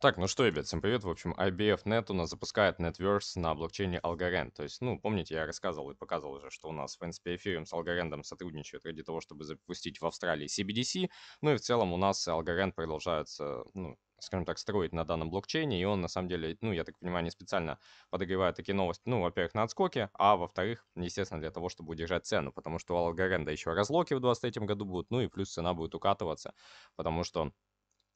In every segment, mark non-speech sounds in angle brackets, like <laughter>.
Так, ну что, ребят, всем привет. В общем, IBF Net у нас запускает Netverse на блокчейне Algorand. То есть, ну, помните, я рассказывал и показывал уже, что у нас, в принципе, эфириум с Algorand сотрудничает ради того, чтобы запустить в Австралии CBDC. Ну и в целом у нас Algorand продолжается, ну, скажем так, строить на данном блокчейне, и он, на самом деле, ну, я так понимаю, не специально подогревает такие новости, ну, во-первых, на отскоке, а во-вторых, естественно, для того, чтобы удержать цену, потому что у Алгоренда еще разлоки в 2023 году будут, ну, и плюс цена будет укатываться, потому что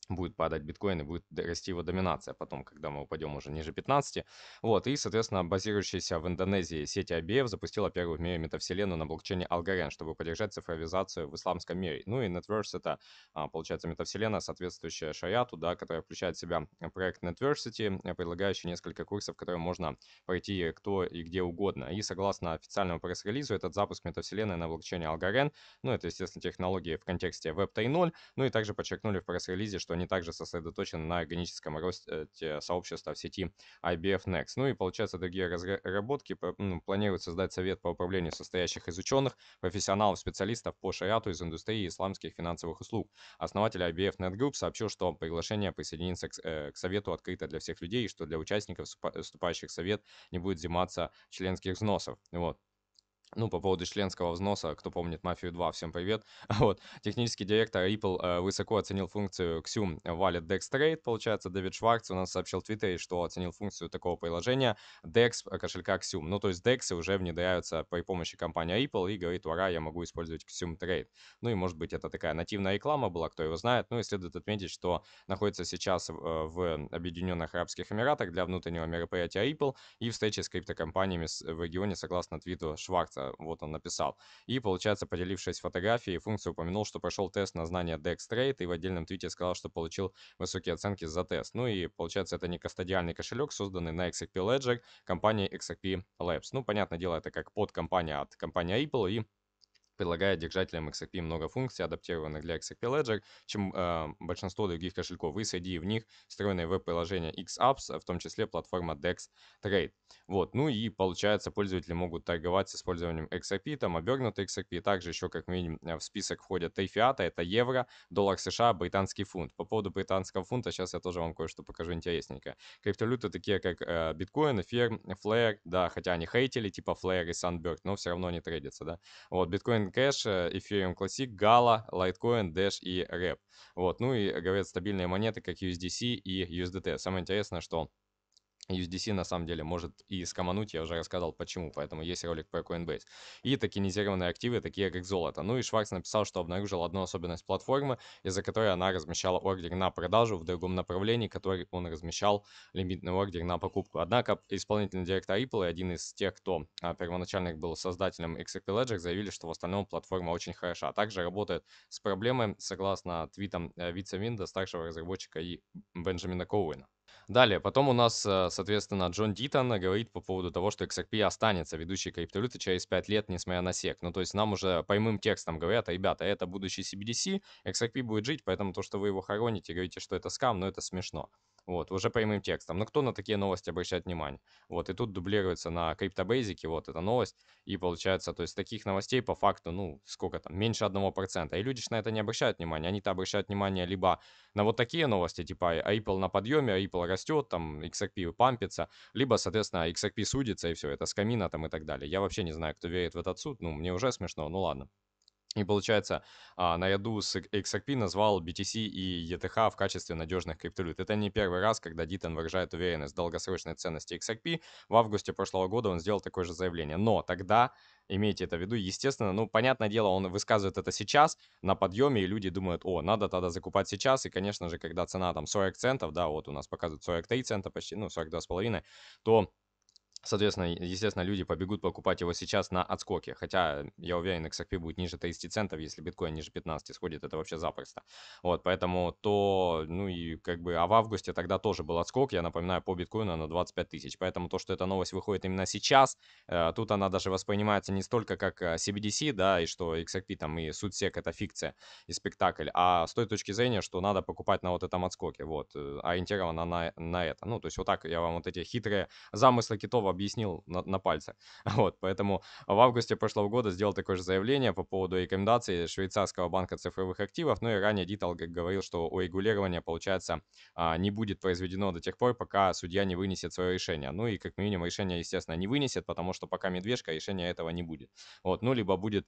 будет падать биткоин и будет расти его доминация потом, когда мы упадем уже ниже 15. Вот, и, соответственно, базирующаяся в Индонезии сеть IBF запустила первую в мире метавселенную на блокчейне Algorand, чтобы поддержать цифровизацию в исламском мире. Ну и Netverse — это, а, получается, метавселенная, соответствующая шариату, да, которая включает в себя проект Netversity, э, предлагающий несколько курсов, которые можно пройти кто и где угодно. И согласно официальному пресс-релизу, этот запуск метавселенной на блокчейне Algorand, ну это, естественно, технологии в контексте Web 3.0, ну и также подчеркнули в пресс-релизе, что что они также сосредоточены на органическом росте сообщества в сети IBF Next. Ну и, получается, другие разработки ну, планируют создать совет по управлению состоящих из ученых, профессионалов, специалистов по шариату из индустрии исламских финансовых услуг. Основатель IBF Net Group сообщил, что приглашение присоединиться к, э, к совету открыто для всех людей, и что для участников вступающих в совет не будет взиматься членских взносов. Вот ну, по поводу членского взноса, кто помнит «Мафию 2», всем привет. <laughs> Вот, технический директор Apple э, высоко оценил функцию XUM Wallet DEX Trade, получается, Дэвид Шварц у нас сообщил в Твиттере, что оценил функцию такого приложения DEX э, кошелька XUM. Ну, то есть DEX уже внедряются при помощи компании Apple и говорит, ура, я могу использовать XUM Trade. Ну и, может быть, это такая нативная реклама была, кто его знает. Ну и следует отметить, что находится сейчас в э, Объединенных Арабских Эмиратах для внутреннего мероприятия Apple и встречи с криптокомпаниями в регионе, согласно твиту Шварца просто э, вот он написал. И, получается, поделившись фотографией, функция упомянул, что прошел тест на знание DEX Trade и в отдельном твите сказал, что получил высокие оценки за тест. Ну и, получается, это не кастодиальный кошелек, созданный на XRP Ledger компанией XRP Labs. Ну, понятное дело, это как подкомпания от компании Apple и предлагает держателям XRP много функций, адаптированных для XRP Ledger, чем э, большинство других кошельков, и среди в них встроенные веб-приложения XApps, в том числе платформа DEX Trade. Вот, ну и получается, пользователи могут торговать с использованием XRP, там обернутый XRP, также еще, как мы видим, в список входят тайфиата, это евро, доллар США, британский фунт. По поводу британского фунта сейчас я тоже вам кое-что покажу интересненькое. Криптовалюты такие, как э, биткоин, эфир, флэр, да, хотя они хейтили, типа Flare и Sunbird, но все равно они трейдятся, да. Вот, Bitcoin. Coincash, э, Ethereum Classic, Gala, Litecoin, Dash и Rep. Вот, ну и, говорят, стабильные монеты, как USDC и USDT. Самое интересное, что USDC на самом деле может и скомануть, я уже рассказал почему, поэтому есть ролик про Coinbase. И токенизированные активы, такие как золото. Ну и Шварц написал, что обнаружил одну особенность платформы, из-за которой она размещала ордер на продажу в другом направлении, который он размещал лимитный ордер на покупку. Однако исполнительный директор Ripple и один из тех, кто а, первоначально был создателем XRP Ledger, заявили, что в остальном платформа очень хороша, а также работает с проблемой, согласно твитам э, вице Винда, старшего разработчика и Бенджамина Коуэна. Далее, потом у нас, э, соответственно, Джон Дитон говорит по поводу того, что XRP останется ведущей криптовалютой через 5 лет, несмотря на SEC. Ну, то есть нам уже прямым текстом говорят, а, ребята, это будущий CBDC, XRP будет жить, поэтому то, что вы его хороните, говорите, что это скам, но это смешно вот, уже прямым текстом. Но кто на такие новости обращает внимание? Вот, и тут дублируется на криптобейзике вот эта новость, и получается, то есть таких новостей по факту, ну, сколько там, меньше одного процента И люди же на это не обращают внимания, они-то обращают внимание либо на вот такие новости, типа а Apple на подъеме, а Apple растет, там, XRP пампится, либо, соответственно, XRP судится, и все, это скамина там и так далее. Я вообще не знаю, кто верит в этот суд, ну, мне уже смешно, ну ладно. И получается, на наряду с XRP назвал BTC и ETH в качестве надежных криптовалют. Это не первый раз, когда Дитон выражает уверенность в долгосрочной ценности XRP. В августе прошлого года он сделал такое же заявление. Но тогда, имейте это в виду, естественно, ну, понятное дело, он высказывает это сейчас на подъеме, и люди думают, о, надо тогда закупать сейчас. И, конечно же, когда цена там 40 центов, да, вот у нас показывают 43 цента почти, ну, 42,5, то Соответственно, естественно, люди побегут покупать его сейчас на отскоке. Хотя, я уверен, XRP будет ниже 30 центов, если биткоин ниже 15 сходит, это вообще запросто. Вот, поэтому то, ну и как бы, а в августе тогда тоже был отскок, я напоминаю, по биткоину на 25 тысяч. Поэтому то, что эта новость выходит именно сейчас, э, тут она даже воспринимается не столько как CBDC, э, да, и что XRP там и судсек это фикция и спектакль, а с той точки зрения, что надо покупать на вот этом отскоке, вот, э, ориентирована на, на это. Ну, то есть вот так я вам вот эти хитрые замыслы китов объяснил на, на пальце. <laughs> Вот, поэтому в августе прошлого года сделал такое же заявление по поводу рекомендации швейцарского банка цифровых активов, ну и ранее Дитал говорил, что о регулировании, получается, а, не будет произведено до тех пор, пока судья не вынесет свое решение. Ну и как минимум решение, естественно, не вынесет, потому что пока медвежка решения этого не будет. Вот, ну либо будет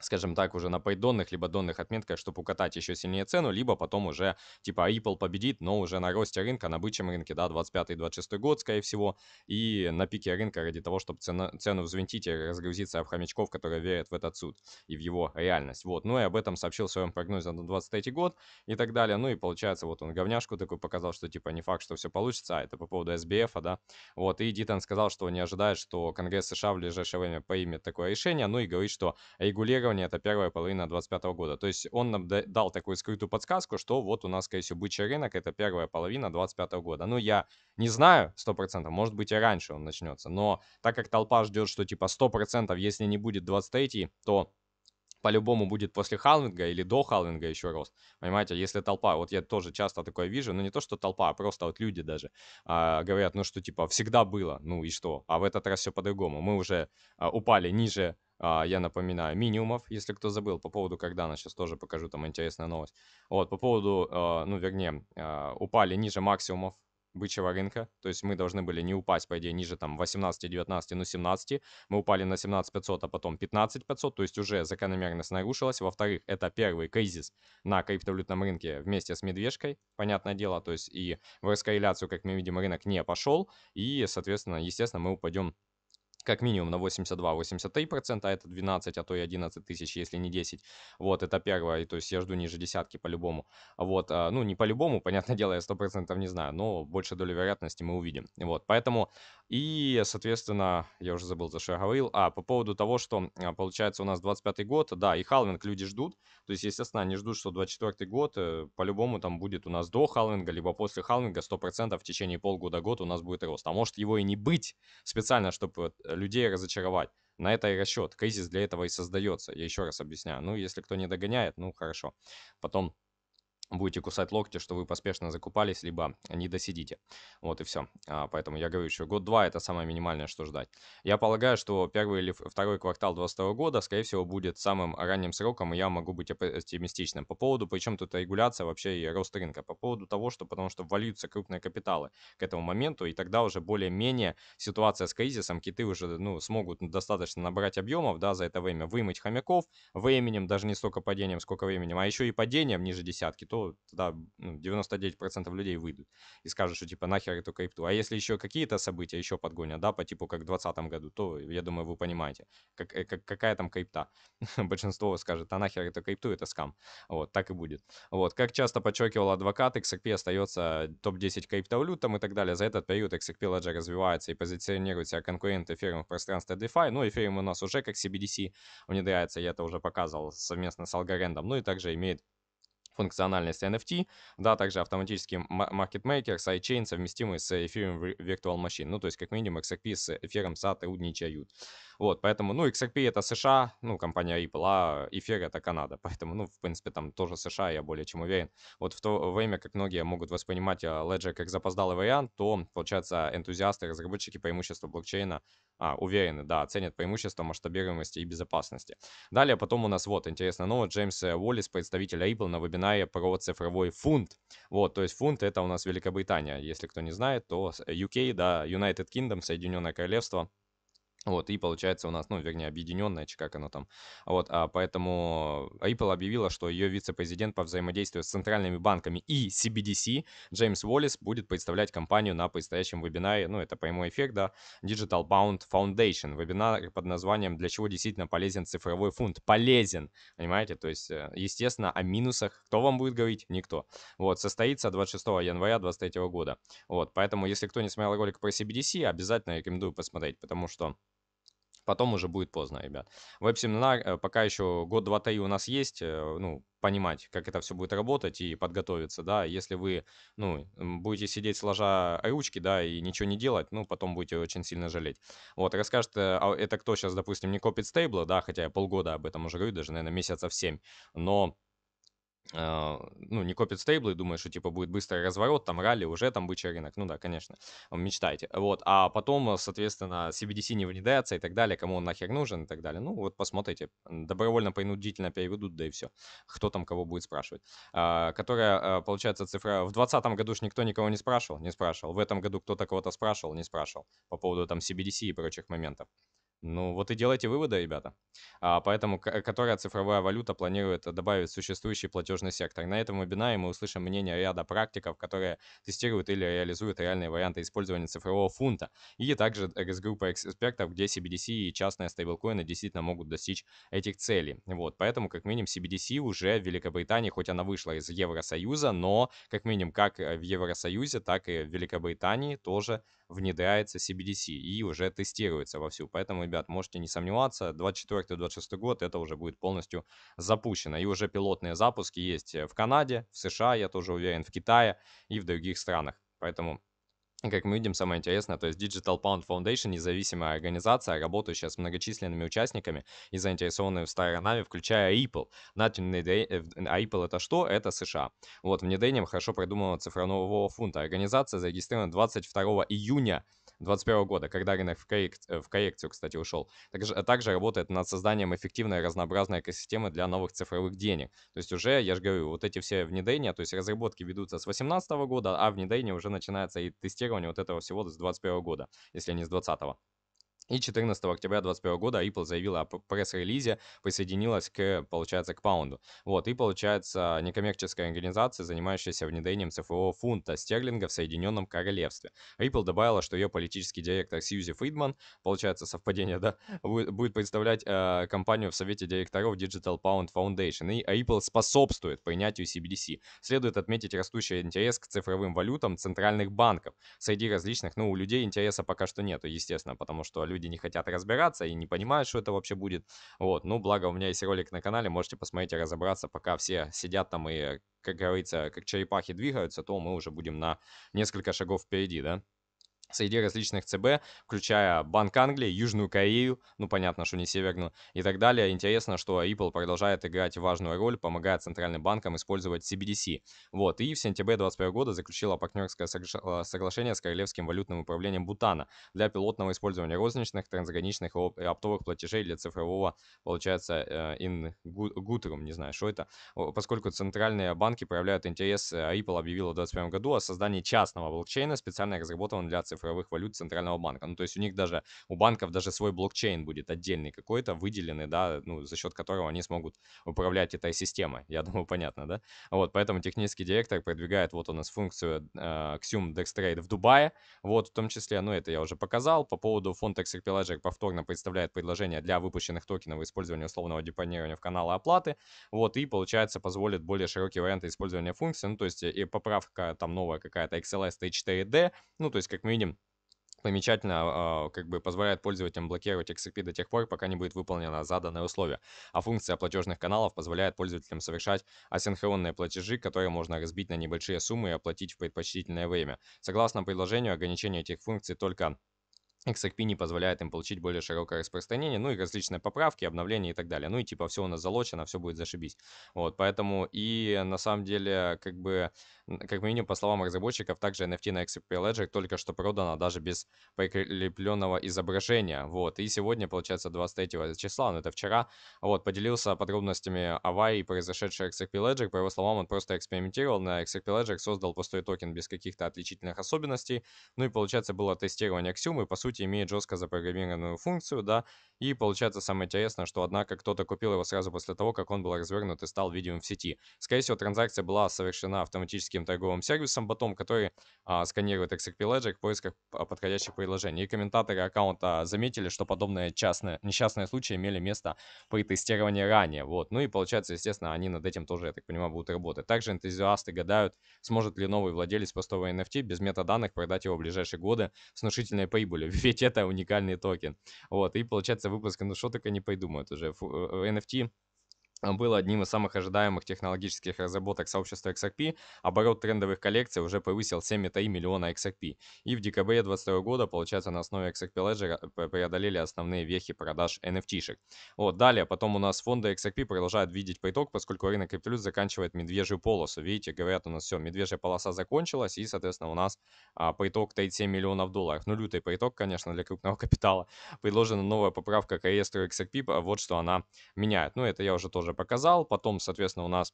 скажем так, уже на пейдонных, либо донных отметках, чтобы укатать еще сильнее цену, либо потом уже, типа, Apple победит, но уже на росте рынка, на бычьем рынке, да, 25-26 год, скорее всего, и на пике рынка ради того, чтобы цена, цену взвинтить и разгрузиться об хомячков, которые верят в этот суд и в его реальность. Вот, ну и об этом сообщил в своем прогнозе на 23 год и так далее. Ну и получается, вот он говняшку такой показал, что, типа, не факт, что все получится, а это по поводу SBF, а, да. Вот, и Дитон сказал, что не ожидает, что Конгресс США в ближайшее время примет такое решение, ну и говорит, что регулирование прогнозирование это первая половина 2025 года. То есть он нам дал такую скрытую подсказку, что вот у нас, скорее всего, бычий рынок это первая половина 2025 года. Ну, я не знаю 100%, может быть и раньше он начнется, но так как толпа ждет, что типа 100%, если не будет 23, то по-любому будет после халвинга или до халвинга еще рост. Понимаете, если толпа, вот я тоже часто такое вижу, но ну, не то, что толпа, а просто вот люди даже а, говорят, ну что типа всегда было, ну и что, а в этот раз все по-другому. Мы уже а, упали ниже а, я напоминаю, минимумов, если кто забыл, по поводу Кагдана, сейчас тоже покажу, там интересная новость. Вот, по поводу, а, ну, вернее, а, упали ниже максимумов бычьего рынка, то есть мы должны были не упасть, по идее, ниже там 18, 19, но 17, мы упали на 17 500, а потом 15 500, то есть уже закономерность нарушилась. Во-вторых, это первый кризис на криптовалютном рынке вместе с медвежкой, понятное дело, то есть и в раскорреляцию, как мы видим, рынок не пошел, и, соответственно, естественно, мы упадем как минимум на 82-83%, а это 12, а то и 11 тысяч, если не 10. Вот, это первое, и то есть я жду ниже десятки по-любому. Вот, а, ну, не по-любому, <laughs> понятное дело, я 100% не знаю, но больше доли вероятности мы увидим. Вот, поэтому, и, соответственно, я уже забыл, за что я говорил. А, по поводу того, что, а, получается, у нас 25 й год, да, и халвинг люди ждут, то есть, естественно, они ждут, что 24 й год э, по-любому там будет у нас до халвинга, либо после халвинга 100% в течение полгода-год у нас будет рост. А может его и не быть специально, чтобы э, Э, людей разочаровать. На это и расчет. Кризис для этого и создается. Я еще раз объясняю. Ну, если кто не догоняет, ну, хорошо. Потом будете кусать локти, что вы поспешно закупались, либо не досидите. Вот и все. А, поэтому я говорю еще, год-два это самое минимальное, что ждать. Я полагаю, что первый или второй квартал 2022 года, скорее всего, будет самым ранним сроком, и я могу быть оптимистичным. По поводу, причем тут регуляция вообще и рост рынка, по поводу того, что потому что валются крупные капиталы к этому моменту, и тогда уже более-менее ситуация с кризисом, киты уже, ну, смогут достаточно набрать объемов, да, за это время, вымыть хомяков временем, даже не столько падением, сколько временем, а еще и падением ниже десятки, то крипту, тогда ну, 99% людей выйдут и скажут, что типа нахер эту крипту. А если еще какие-то события еще подгонят, да, по типу как в 2020 году, то, я думаю, вы понимаете, как, э, как, какая там крипта. <laughs> Большинство скажет, а нахер эту крипту, это скам. Вот, так и будет. Вот, как часто подчеркивал адвокат, XRP остается топ-10 криптовалют и так далее. За этот период XRP Ledger развивается и позиционирует себя конкуренты фирм в пространстве DeFi. Ну, эфириум у нас уже как CBDC внедряется, я это уже показывал совместно с алгорендом. Ну и также имеет функциональность NFT, да, также автоматический маркетмейкер, сайдчейн, совместимый с Ethereum Virtual Machine, ну, то есть, как минимум, XRP с эфиром SAT и вот, поэтому, ну, XRP это США, ну, компания Ripple, а эфир это Канада. <laughs> Поэтому, ну, в принципе, там тоже США, я более чем уверен. Вот в то время, как многие могут воспринимать э, Ledger как запоздалый вариант, то, получается, энтузиасты, разработчики преимущества блокчейна а, уверены, да, ценят преимущества масштабируемости и безопасности. Далее потом у нас вот интересная новость. Джеймс э, Уоллис, представитель Ripple, на вебинаре про цифровой фунт. Вот, то есть фунт это у нас Великобритания. Если кто не знает, то э, UK, да, United Kingdom, Соединенное Королевство – вот, и получается у нас, ну, вернее, объединенная, чи как оно там. Вот, а поэтому Ripple объявила, что ее вице-президент по взаимодействию с центральными банками и CBDC Джеймс Уоллес будет представлять компанию на предстоящем вебинаре, ну, это прямой эффект, да, Digital Bound Foundation, вебинар под названием «Для чего действительно полезен цифровой фунт?» Полезен, понимаете? То есть, э, естественно, о минусах кто вам будет говорить? Никто. Вот, состоится 26 января 2023 года. Вот, поэтому, если кто не смотрел ролик про CBDC, обязательно рекомендую посмотреть, потому что потом уже будет поздно, ребят. Веб-семинар э, пока еще год-два-три у нас есть, э, ну, понимать, как это все будет работать и подготовиться, да. Если вы, ну, будете сидеть сложа ручки, да, и ничего не делать, ну, потом будете очень сильно жалеть. Вот, расскажет, э, а это кто сейчас, допустим, не копит стейбла, да, хотя я полгода об этом уже говорю, даже, наверное, месяцев семь, но а, ну, не копит стейблы и думает, что, типа, будет быстрый разворот, там ралли, уже там бычий рынок. Ну да, конечно, мечтайте. Вот, а потом, э, соответственно, CBDC не внедряется и так далее, кому он нахер нужен и так далее. Ну, вот посмотрите, добровольно, принудительно переведут, да и все. Кто там кого будет спрашивать. А, которая, э, получается, цифра... В 2020 году ж никто никого не спрашивал, не спрашивал. В этом году кто-то кого-то спрашивал, не спрашивал по поводу там CBDC и прочих моментов. Ну, вот и делайте выводы, ребята. А, поэтому, которая цифровая валюта планирует добавить в существующий платежный сектор. На этом вебинаре мы услышим мнение ряда практиков, которые тестируют или реализуют реальные варианты использования цифрового фунта. И также из группы экспертов, где CBDC и частные стейблкоины действительно могут достичь этих целей. Вот, поэтому, как минимум, CBDC уже в Великобритании, хоть она вышла из Евросоюза, но, как минимум, как в Евросоюзе, так и в Великобритании тоже внедряется CBDC и уже тестируется вовсю. Поэтому, ребята, ребят, можете не сомневаться, 24-26 год это уже будет полностью запущено. И уже пилотные запуски есть э, в Канаде, в США, я тоже уверен, в Китае и в других странах. Поэтому как мы видим, самое интересное, то есть Digital Pound Foundation – независимая организация, работающая с многочисленными участниками и заинтересованными сторонами, включая Apple. Над э, внедря... А Apple – это что? Это США. Вот, внедрением хорошо продуманного цифрового фунта. Организация зарегистрирована 22 июня 2021 года, когда рынок в, коррек... Э, в коррекцию, кстати, ушел. Также, также работает над созданием эффективной разнообразной экосистемы для новых цифровых денег. То есть уже, я же говорю, вот эти все внедрения, то есть разработки ведутся с 2018 года, а внедрение уже начинается и тестирование вот этого всего с 2021 года, если не с 2020. И 14 октября 2021 года Apple заявила о пресс-релизе, присоединилась к, получается, к паунду. Вот, и, получается, некоммерческая организация, занимающаяся внедрением цифрового фунта стерлинга в Соединенном Королевстве. Apple добавила, что ее политический директор Сьюзи Фридман, получается, совпадение, да, будет представлять э, компанию в Совете директоров Digital Pound Foundation. И Apple способствует принятию CBDC. Следует отметить растущий интерес к цифровым валютам центральных банков. Среди различных, ну, у людей интереса пока что нету, естественно, потому что люди люди не хотят разбираться и не понимают, что это вообще будет. Вот, ну, благо у меня есть ролик на канале, можете посмотреть и разобраться, пока все сидят там и, как говорится, как черепахи двигаются, то мы уже будем на несколько шагов впереди, да среди различных ЦБ, включая Банк Англии, Южную Корею, ну понятно, что не Северную, и так далее. Интересно, что Ripple продолжает играть важную роль, помогая центральным банкам использовать CBDC. Вот, и в сентябре 2021 года заключила партнерское э, соглашение с Королевским валютным управлением Бутана для пилотного использования розничных, трансграничных и оптовых платежей для цифрового, получается, in э, гутером, не знаю, что это, поскольку центральные банки проявляют интерес, Ripple э, объявила в 2021 году о создании частного блокчейна, специально разработанного для цифрового цифровых валют центрального банка. Ну, то есть у них даже, у банков даже свой блокчейн будет отдельный какой-то, выделенный, да, ну, за счет которого они смогут управлять этой системой. Я <laughs> думаю, понятно, да? Вот, поэтому технический директор продвигает вот у нас функцию э, Xum Dextrade в Дубае, вот, в том числе, ну, это я уже показал. По поводу фонда XRP повторно представляет предложение для выпущенных токенов использования условного депонирования в каналы оплаты, вот, и, получается, позволит более широкий вариант использования функции, ну, то есть э, и поправка там новая какая-то XLS T4D, ну, то есть, как мы видим, Примечательно, а, как бы позволяет пользователям блокировать XRP до тех пор, пока не будет выполнено заданное условие, а функция платежных каналов позволяет пользователям совершать асинхронные платежи, которые можно разбить на небольшие суммы и оплатить в предпочтительное время. Согласно предложению, ограничение этих функций только XRP не позволяет им получить более широкое распространение, ну и различные поправки, обновления и так далее. Ну и типа все у нас залочено, все будет зашибись. Вот, поэтому и на самом деле, как бы, как минимум, по словам разработчиков, также NFT на XRP Ledger только что продано даже без прикрепленного изображения. Вот, и сегодня, получается, 23 числа, но ну это вчера, вот, поделился подробностями аварии, произошедшей XRP Ledger. По его словам, он просто экспериментировал на XRP Ledger, создал пустой токен без каких-то отличительных особенностей. Ну и, получается, было тестирование Axiom, и, по сути, сути, имеет жестко запрограммированную функцию, да, и получается самое интересное, что, однако, кто-то купил его сразу после того, как он был развернут и стал видимым в сети. Скорее всего, транзакция была совершена автоматическим торговым сервисом Батом, который а, сканирует XRP Ledger в поисках а, подходящих приложений. И комментаторы аккаунта заметили, что подобные частные, несчастные случаи имели место при тестировании ранее. Вот. Ну и получается, естественно, они над этим тоже, я так понимаю, будут работать. Также энтузиасты гадают, сможет ли новый владелец простого NFT без метаданных продать его в ближайшие годы с внушительной прибылью ведь это уникальный токен. Вот, и получается выпуск, ну что только не придумают уже. NFT а, был одним из самых ожидаемых технологических разработок сообщества XRP, оборот трендовых коллекций уже превысил 7,3 миллиона XRP. И в декабре 2022 года, получается, на основе XRP Ledger э, преодолели основные вехи продаж NFT-шек. Вот, далее, потом у нас фонды XRP продолжают видеть приток, поскольку рынок криптовалют заканчивает медвежью полосу. Видите, говорят у нас все, медвежья полоса закончилась, и, соответственно, у нас а, приток 37 миллионов долларов. Ну, лютый приток, конечно, для крупного <laughs> капитала. Предложена новая поправка к реестру XRP, а, вот что она меняет. Ну, это я уже тоже показал. Потом, соответственно, у нас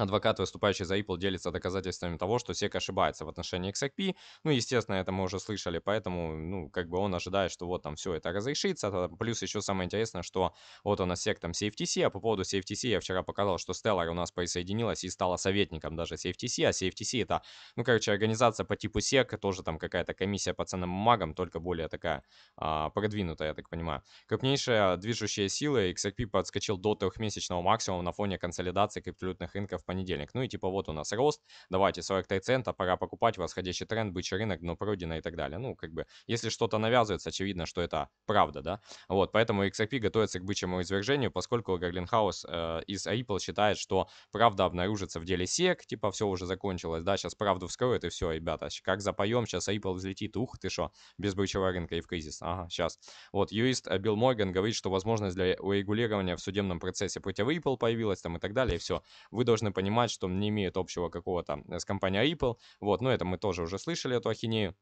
Адвокат, выступающий за Apple, делится доказательствами того, что SEC ошибается в отношении XRP. Ну, естественно, это мы уже слышали, поэтому, ну, как бы он ожидает, что вот там все это разрешится. Плюс еще самое интересное, что вот у нас SEC там CFTC, а по поводу CFTC я вчера показал, что Stellar у нас присоединилась и стала советником даже CFTC, а CFTC это, ну, короче, организация по типу SEC, тоже там какая-то комиссия по ценным бумагам, только более такая а, продвинутая, я так понимаю. Крупнейшая движущая сила XRP подскочил до трехмесячного максимума на фоне консолидации криптовалютных рынков понедельник. Ну и типа вот у нас рост, давайте 43 цента, пора покупать, восходящий тренд, бычий рынок, дно пройдено и так далее. Ну, как бы, если что-то навязывается, очевидно, что это правда, да. Вот, поэтому XRP готовится к бычьему извержению, поскольку Гарлинхаус э, из Ripple считает, что правда обнаружится в деле SEC, типа все уже закончилось, да, сейчас правду вскроют и все, ребята, как запоем, сейчас Ripple взлетит, ух ты что, без бычьего рынка и в кризис, ага, сейчас. Вот, юрист э, Билл Морган говорит, что возможность для урегулирования в судебном процессе против Ripple появилась там и так далее, и все. Вы должны понимать, что не имеют общего какого-то э, с компанией Apple. Вот, но ну, это мы тоже уже слышали эту ахинею.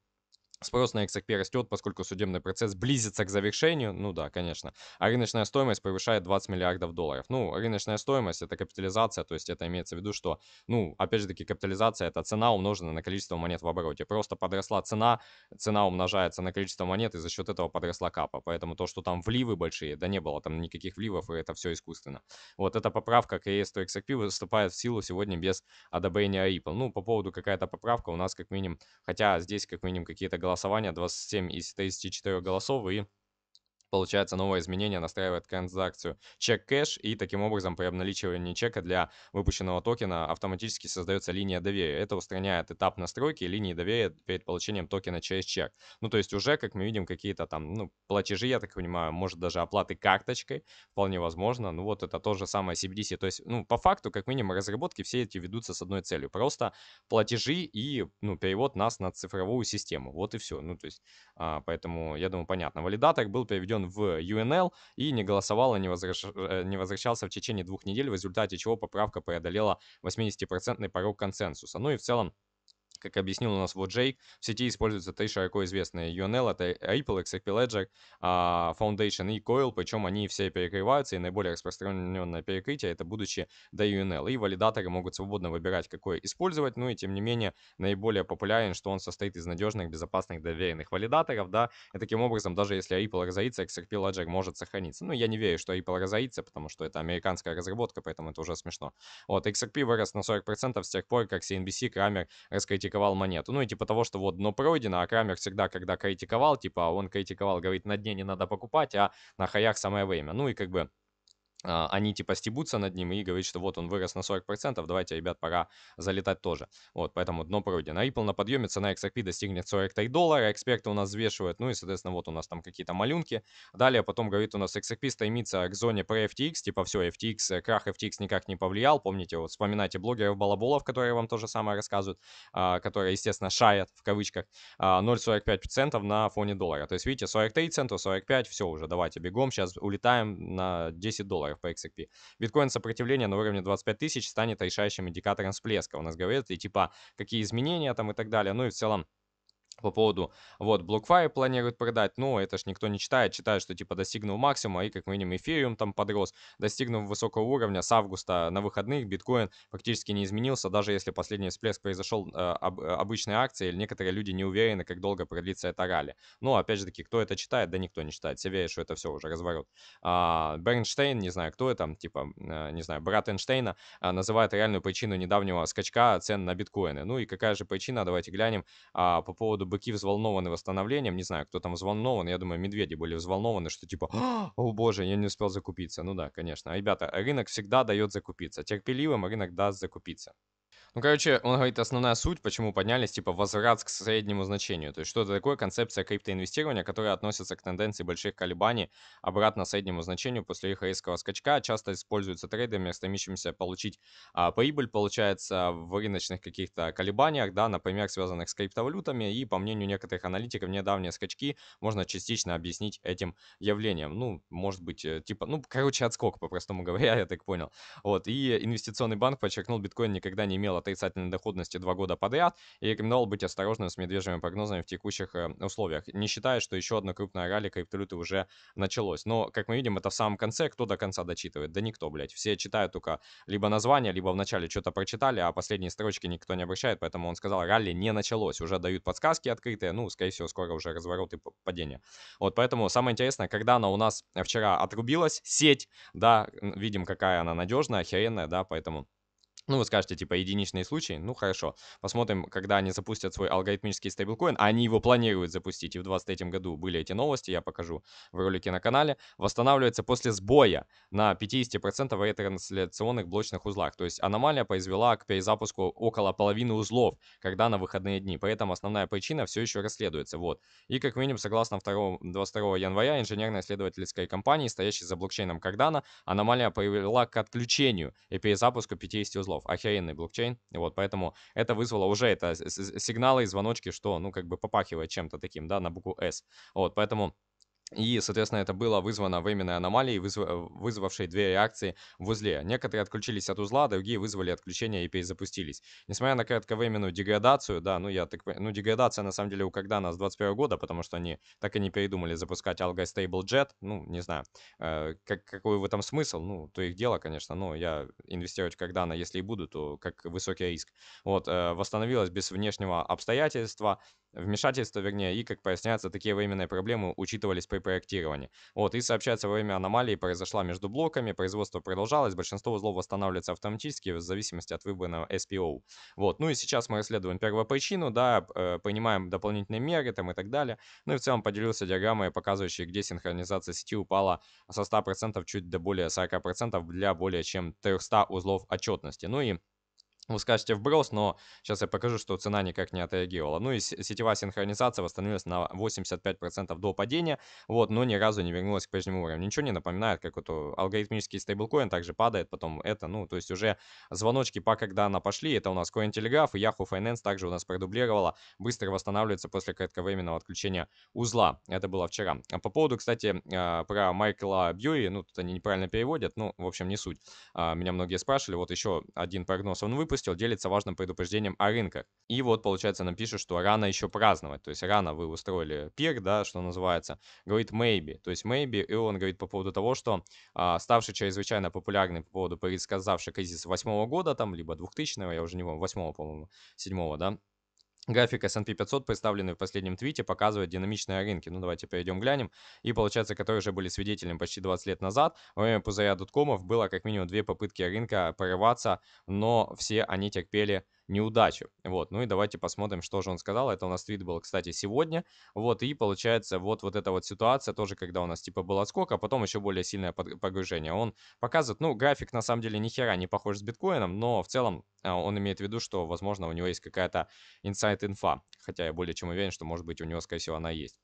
Спрос на XRP растет, поскольку судебный процесс близится к завершению, ну да, конечно, а рыночная стоимость превышает 20 миллиардов долларов. Ну, рыночная стоимость — это капитализация, то есть это имеется в виду, что, ну, опять же таки, капитализация — это цена, умноженная на количество монет в обороте. Просто подросла цена, цена умножается на количество монет, и за счет этого подросла капа. Поэтому то, что там вливы большие, да не было там никаких вливов, и это все искусственно. Вот эта поправка к ES100 XRP выступает в силу сегодня без одобрения Ripple. Ну, по поводу какая-то поправка у нас как минимум, хотя здесь как минимум какие-то голосования 27 из 34 голосов и Получается, новое изменение настраивает транзакцию чек кэш, и таким образом при обналичивании чека для выпущенного токена автоматически создается линия доверия. Это устраняет этап настройки линии доверия перед получением токена через чек. Ну, то есть уже, как мы видим, какие-то там ну, платежи, я так понимаю, может даже оплаты карточкой, вполне возможно. Ну, вот это то же самое CBDC. То есть, ну, по факту, как минимум, разработки все эти ведутся с одной целью. Просто платежи и, ну, перевод нас на цифровую систему. Вот и все. Ну, то есть, а, поэтому, я думаю, понятно. Валидатор был переведен переведен в ЮНЛ и не голосовал и не, возраш... Э, не возвращался в течение двух недель, в результате чего поправка преодолела 80% порог консенсуса. Ну и в целом как объяснил у нас вот Джейк, в сети используются три широко известные UNL, это Ripple, XRP Ledger, а, Foundation и Coil, причем они все перекрываются, и наиболее распространенное перекрытие это будучи DUNL. И валидаторы могут свободно выбирать, какой использовать, ну и тем не менее наиболее популярен, что он состоит из надежных, безопасных, доверенных валидаторов, да, и таким образом даже если Ripple разорится, XRP Ledger может сохраниться. Ну, я не верю, что Ripple разорится, потому что это американская разработка, поэтому это уже смешно. Вот, XRP вырос на 40% с тех пор, как CNBC, Крамер раскритиковал критиковал монету. Ну и типа того, что вот дно пройдено, а Крамер всегда, когда критиковал, типа он критиковал, говорит, на дне не надо покупать, а на хаях самое время. Ну и как бы а, они типа стебутся над ним и говорит, что вот он вырос на 40%, давайте, ребят, пора залетать тоже. Вот, поэтому дно пройдено. Ripple на подъеме, цена XRP достигнет 43 доллара, эксперты у нас взвешивают, ну и, соответственно, вот у нас там какие-то малюнки. Далее потом говорит у нас XRP стремится к зоне про FTX, типа все, FTX, крах FTX никак не повлиял, помните, вот вспоминайте блогеров балаболов, которые вам то же самое рассказывают, а, которые, естественно, шаят в кавычках, а, 0,45% на фоне доллара. То есть, видите, 43 цента, 45, все уже, давайте бегом, сейчас улетаем на 10 долларов долларов по XRP. Биткоин сопротивление на уровне 25 тысяч станет решающим индикатором всплеска. У нас говорят и типа, какие изменения там и так далее. Ну и в целом по поводу, вот, BlockFi планирует продать, ну, это ж никто не читает, читает, что, типа, достигнул максимума, и, как минимум видим, эфириум там подрос, достигнув высокого уровня с августа на выходных, биткоин практически не изменился, даже если последний всплеск произошел э, об, э, обычной акции, или некоторые люди не уверены, как долго продлится это ралли. Ну, опять же таки, кто это читает? Да никто не читает, все верят, что это все уже разворот. А, Бернштейн, не знаю, кто это, типа, э, не знаю, брат Эйнштейна, э, называет реальную причину недавнего скачка цен на биткоины. Ну и какая же причина, давайте глянем а, по поводу быки взволнованы восстановлением, не знаю, кто там взволнован, я думаю, медведи были взволнованы, что типа, «А, о боже, я не успел закупиться. Ну да, конечно. Ребята, рынок всегда дает закупиться. Терпеливым рынок даст закупиться. Ну, короче, он говорит, основная суть, почему поднялись, типа, возврат к среднему значению. То есть, что это такое концепция криптоинвестирования, которая относится к тенденции больших колебаний обратно к среднему значению после их резкого скачка. Часто используются трейдерами, стремящимися получить а, прибыль, получается, в рыночных каких-то колебаниях, да, например, связанных с криптовалютами. И, по мнению некоторых аналитиков, недавние скачки можно частично объяснить этим явлением. Ну, может быть, э, типа, ну, короче, отскок, по-простому <laughs> говоря, я так понял. Вот, и инвестиционный банк подчеркнул, биткоин никогда не имел отрицательной доходности два года подряд и рекомендовал быть осторожным с медвежьими прогнозами в текущих э, условиях, не считая, что еще одно крупное ралли криптовалюты уже началось. Но, как мы видим, это в самом конце. Кто до конца дочитывает? Да никто, блядь. Все читают только либо название, либо вначале что-то прочитали, а последние строчки никто не обращает, поэтому он сказал, ралли не началось. Уже дают подсказки открытые, ну, скорее всего, скоро уже разворот и падение. Вот, поэтому самое интересное, когда она у нас вчера отрубилась, сеть, да, видим, какая она надежная, охеренная, да, поэтому ну, вы скажете, типа, единичные случаи. Ну, хорошо. Посмотрим, когда они запустят свой алгоритмический стейблкоин. Они его планируют запустить. И в 2023 году были эти новости, я покажу в ролике на канале. Восстанавливается после сбоя на 50% ретрансляционных блочных узлах. То есть аномалия произвела к перезапуску около половины узлов, когда на выходные дни. Поэтому основная причина все еще расследуется. Вот. И как минимум, согласно 2, 22 января, инженерно-исследовательской компании, стоящей за блокчейном Кардана, аномалия привела к отключению и перезапуску 50 узлов слов, охеренный блокчейн, вот, поэтому это вызвало уже это сигналы и звоночки, что, ну, как бы попахивает чем-то таким, да, на букву S, вот, поэтому и, соответственно, это было вызвано временной аномалией, вызвавшей две реакции в узле. Некоторые отключились от узла, другие вызвали отключение и перезапустились. Несмотря на кратковременную деградацию, да, ну я так... Ну деградация на самом деле у Кардана с 21 года, потому что они так и не передумали запускать Alga Stable Jet. Ну, не знаю, э, как, какой в этом смысл, ну, то их дело, конечно, но я инвестировать в Кардана, если и буду, то как высокий риск. Вот, э, восстановилась без внешнего обстоятельства, вмешательства, вернее, и, как поясняется, такие временные проблемы учитывались при проектировании. Вот, и сообщается, во время аномалии произошла между блоками, производство продолжалось, большинство узлов восстанавливается автоматически в зависимости от выбранного SPO. Вот, ну и сейчас мы расследуем первопричину, да, э, понимаем дополнительные меры там и так далее. Ну и в целом поделился диаграммой, показывающей, где синхронизация сети упала со 100% чуть до более 40% для более чем 300 узлов отчетности. Ну и вы скажете вброс, но сейчас я покажу, что цена никак не отреагировала. Ну и сетевая синхронизация восстановилась на 85% до падения, вот, но ни разу не вернулась к прежнему уровню. Ничего не напоминает, как вот э, алгоритмический стейблкоин также падает, потом это, ну, то есть уже звоночки по когда она пошли, это у нас CoinTelegraph и Yahoo Finance также у нас продублировала, быстро восстанавливается после кратковременного отключения узла. Это было вчера. А по поводу, кстати, э, про Майкла Бьюи, ну, тут они неправильно переводят, ну, в общем, не суть. А, меня многие спрашивали, вот еще один прогноз он выпустил, выпустил, делится важным предупреждением о рынках. И вот, получается, нам пишут, что рано еще праздновать, то есть рано вы устроили пир, да, что называется. Говорит maybe, то есть maybe, и он говорит по поводу того, что а, ставший чрезвычайно популярным по поводу предсказавший кризис 8 года, там, либо 2000 -го, я уже не помню, 8 -го, по-моему, 7 да, График S&P 500, представленный в последнем твите, показывает динамичные рынки. Ну, давайте пойдем глянем. И, получается, которые уже были свидетелем почти 20 лет назад. Во время пузыря доткомов было как минимум две попытки рынка порываться, но все они терпели неудачу. Вот, ну и давайте посмотрим, что же он сказал. Это у нас твит был, кстати, сегодня. Вот, и получается вот, вот эта вот ситуация тоже, когда у нас типа был отскок, а потом еще более сильное погружение. Он показывает, ну, график на самом деле ни хера не похож с биткоином, но в целом а, он имеет в виду, что, возможно, у него есть какая-то инсайт-инфа. Хотя я более чем уверен, что, может быть, у него, скорее всего, она есть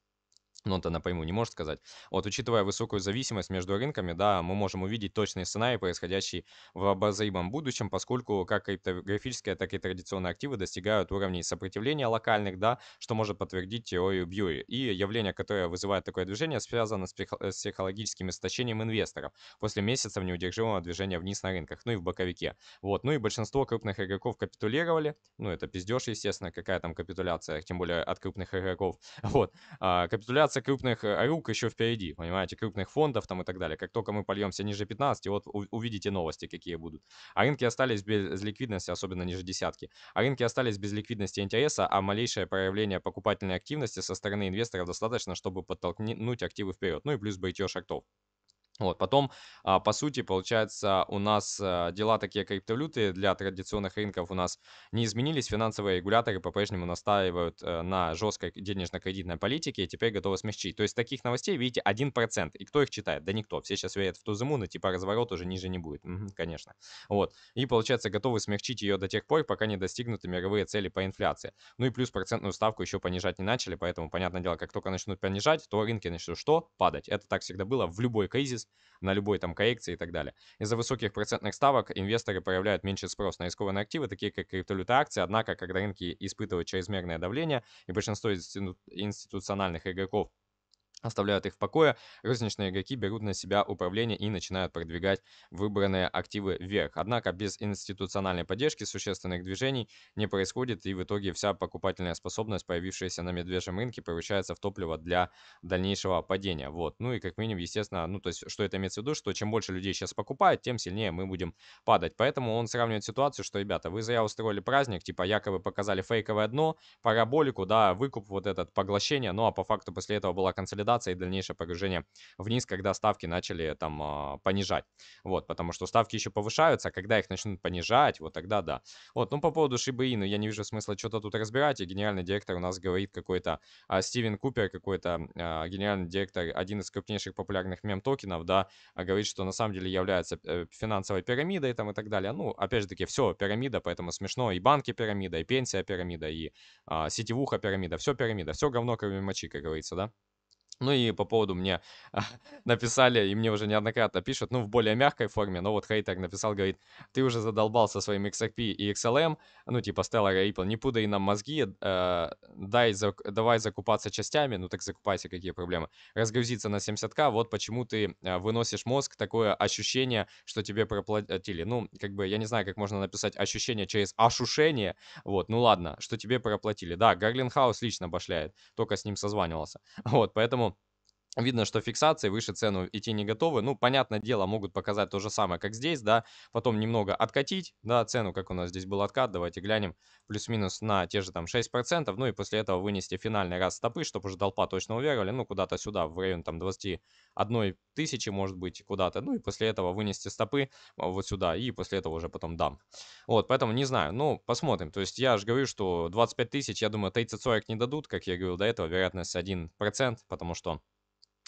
ну, то она, пойму, не может сказать. Вот, учитывая высокую зависимость между рынками, да, мы можем увидеть точный сценарий, происходящий в обозримом будущем, поскольку как криптографические, так и традиционные активы достигают уровней сопротивления локальных, да, что может подтвердить теорию Бьюри. И явление, которое вызывает такое движение, связано с, с психологическим истощением инвесторов после месяцев неудержимого движения вниз на рынках, ну и в боковике. Вот, ну и большинство крупных игроков капитулировали, ну это пиздеж, естественно, какая там капитуляция, тем более от крупных игроков. <laughs> Вот, а, капитуляция концентрация крупных э, рук еще впереди, понимаете, крупных фондов там и так далее. Как только мы польемся ниже 15, вот увидите новости, какие будут. А рынки остались без ликвидности, особенно ниже десятки. А рынки остались без ликвидности интереса, а малейшее проявление покупательной активности со стороны инвесторов достаточно, чтобы подтолкнуть активы вперед. Ну и плюс бритье шартов. Вот, потом, а, по сути, получается, у нас э, дела такие криптовалюты для традиционных рынков у нас не изменились. Финансовые регуляторы по-прежнему настаивают э, на жесткой денежно-кредитной политике и теперь готовы смягчить. То есть таких новостей, видите, 1%. И кто их читает? Да никто. Все сейчас верят в ту зиму, и типа разворот уже ниже не будет. Угу, конечно. Вот. И, получается, готовы смягчить ее до тех пор, пока не достигнуты мировые цели по инфляции. Ну и плюс процентную ставку еще понижать не начали, поэтому, понятное дело, как только начнут понижать, то рынки начнут что? Падать. Это так всегда было в любой кризис доходность на любой там коррекции и так далее. Из-за высоких процентных ставок инвесторы проявляют меньше спрос на рискованные активы, такие как криптовалюта акции, однако, когда рынки испытывают чрезмерное давление, и большинство институ- институциональных игроков оставляют их в покое, розничные игроки берут на себя управление и начинают продвигать выбранные активы вверх. Однако без институциональной поддержки существенных движений не происходит, и в итоге вся покупательная способность, появившаяся на медвежьем рынке, превращается в топливо для дальнейшего падения. Вот. Ну и как минимум, естественно, ну то есть, что это имеется в виду, что чем больше людей сейчас покупают, тем сильнее мы будем падать. Поэтому он сравнивает ситуацию, что, ребята, вы зря устроили праздник, типа якобы показали фейковое дно, параболику, да, выкуп вот этот, поглощение, ну а по факту после этого была консолидация, консолидация и дальнейшее погружение вниз, когда ставки начали там а, понижать. Вот, потому что ставки еще повышаются, а когда их начнут понижать, вот тогда да. Вот, ну по поводу Шибаи, ну я не вижу смысла что-то тут разбирать, и генеральный директор у нас говорит какой-то а, Стивен Купер, какой-то а, генеральный директор, один из крупнейших популярных мем-токенов, да, а, говорит, что на самом деле является э, финансовой пирамидой там и так далее. Ну, опять же таки, все пирамида, поэтому смешно, и банки пирамида, и пенсия пирамида, и а, сетевуха пирамида, все пирамида, все говно, кроме мочи, как говорится, да. Ну и по поводу мне <laughs> написали, и мне уже неоднократно пишут, ну в более мягкой форме, но вот хейтер написал, говорит, ты уже задолбал со своим XRP и XLM, ну типа Stellar и Ripple, не пудай нам мозги, э, дай, за давай закупаться частями, ну так закупайся, какие проблемы, разгрузиться на 70к, вот почему ты э, выносишь мозг, такое ощущение, что тебе проплатили, ну как бы я не знаю, как можно написать ощущение через ошушение, вот, ну ладно, что тебе проплатили, да, Гарлинхаус лично башляет, только с ним созванивался, <laughs> вот, поэтому Видно, что фиксации выше цену идти не готовы. Ну, понятное дело, могут показать то же самое, как здесь, да. Потом немного откатить, да, цену, как у нас здесь был откат. Давайте глянем плюс-минус на те же там 6%. Ну и после этого вынести финальный раз стопы, чтобы уже долпа точно уверовали. Ну, куда-то сюда, в район там 21 тысячи, может быть, куда-то. Ну и после этого вынести стопы а, вот сюда. И после этого уже потом дам. Вот, поэтому не знаю. Ну, посмотрим. То есть я же говорю, что 25 тысяч, я думаю, 30-40 не дадут, как я говорил до этого. Вероятность 1%, потому что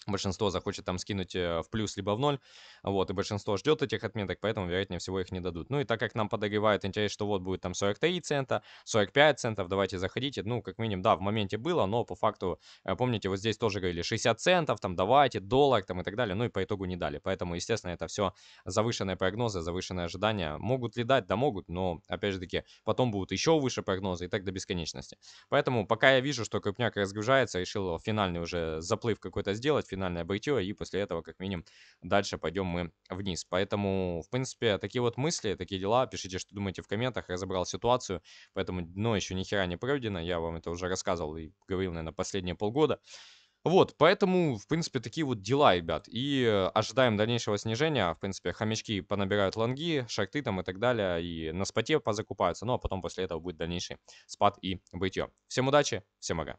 Большинство захочет там скинуть э, в плюс либо в ноль, вот, и большинство ждет этих отметок, поэтому, вероятнее всего, их не дадут. Ну и так как нам подогревает интерес, что вот будет там 43 цента, 45 центов, давайте заходите, ну, как минимум, да, в моменте было, но по факту, э, помните, вот здесь тоже говорили 60 центов, там, давайте, доллар, там, и так далее, ну и по итогу не дали. Поэтому, естественно, это все завышенные прогнозы, завышенные ожидания. Могут ли дать? Да могут, но, опять же таки, потом будут еще выше прогнозы и так до бесконечности. Поэтому, пока я вижу, что крупняк разгружается, решил финальный уже заплыв какой-то сделать, финальное байтье, и после этого, как минимум, дальше пойдем мы вниз. Поэтому, в принципе, такие вот мысли, такие дела. Пишите, что думаете в комментах. Я забрал ситуацию, поэтому дно еще ни хера не пройдено. Я вам это уже рассказывал и говорил, наверное, последние полгода. Вот, поэтому, в принципе, такие вот дела, ребят. И э, ожидаем дальнейшего снижения. В принципе, хомячки понабирают лонги, шарты там и так далее. И на споте позакупаются. Ну, а потом после этого будет дальнейший спад и бытие. Всем удачи, всем ага.